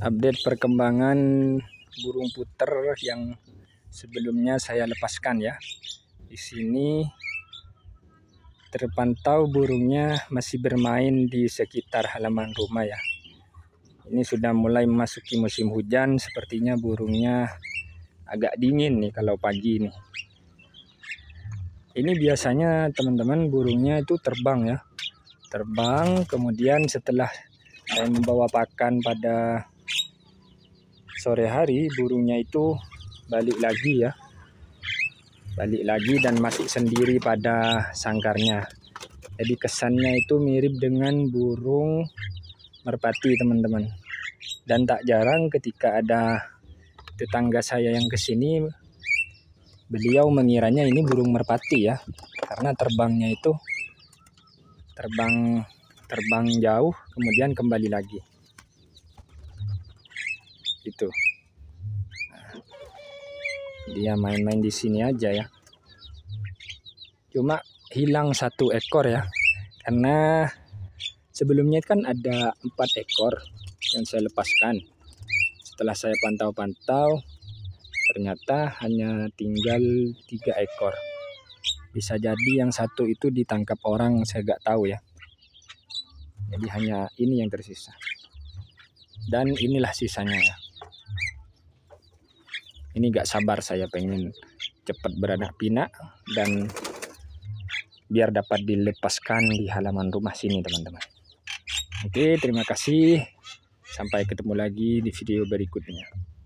update perkembangan burung puter yang sebelumnya saya lepaskan ya. Di sini terpantau burungnya masih bermain di sekitar halaman rumah ya. Ini sudah mulai memasuki musim hujan, sepertinya burungnya agak dingin nih kalau pagi ini. Ini biasanya teman-teman burungnya itu terbang ya. Terbang kemudian setelah saya membawa pakan pada sore hari burungnya itu balik lagi ya balik lagi dan masih sendiri pada sangkarnya jadi kesannya itu mirip dengan burung merpati teman-teman dan tak jarang ketika ada tetangga saya yang kesini beliau mengiranya ini burung merpati ya karena terbangnya itu terbang terbang jauh kemudian kembali lagi gitu dia main-main di sini aja ya cuma hilang satu ekor ya karena sebelumnya kan ada empat ekor yang saya lepaskan setelah saya pantau-pantau ternyata hanya tinggal tiga ekor bisa jadi yang satu itu ditangkap orang saya nggak tahu ya jadi hanya ini yang tersisa dan inilah sisanya ya ini gak sabar saya pengen cepat beranak pinak dan biar dapat dilepaskan di halaman rumah sini teman-teman oke terima kasih sampai ketemu lagi di video berikutnya